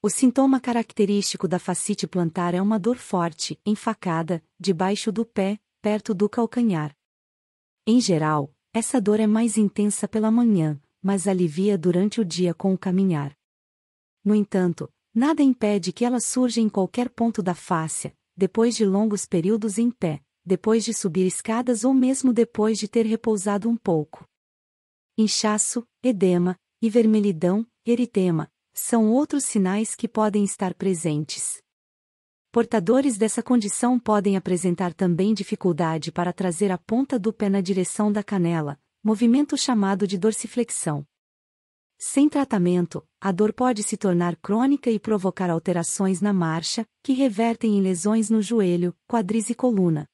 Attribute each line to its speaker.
Speaker 1: O sintoma característico da fascite plantar é uma dor forte, enfacada, debaixo do pé, perto do calcanhar. Em geral, essa dor é mais intensa pela manhã, mas alivia durante o dia com o caminhar. No entanto, nada impede que ela surja em qualquer ponto da face, depois de longos períodos em pé, depois de subir escadas ou mesmo depois de ter repousado um pouco. Inchaço, edema e vermelhidão, eritema são outros sinais que podem estar presentes. Portadores dessa condição podem apresentar também dificuldade para trazer a ponta do pé na direção da canela, movimento chamado de dorsiflexão. Sem tratamento, a dor pode se tornar crônica e provocar alterações na marcha, que revertem em lesões no joelho, quadris e
Speaker 2: coluna.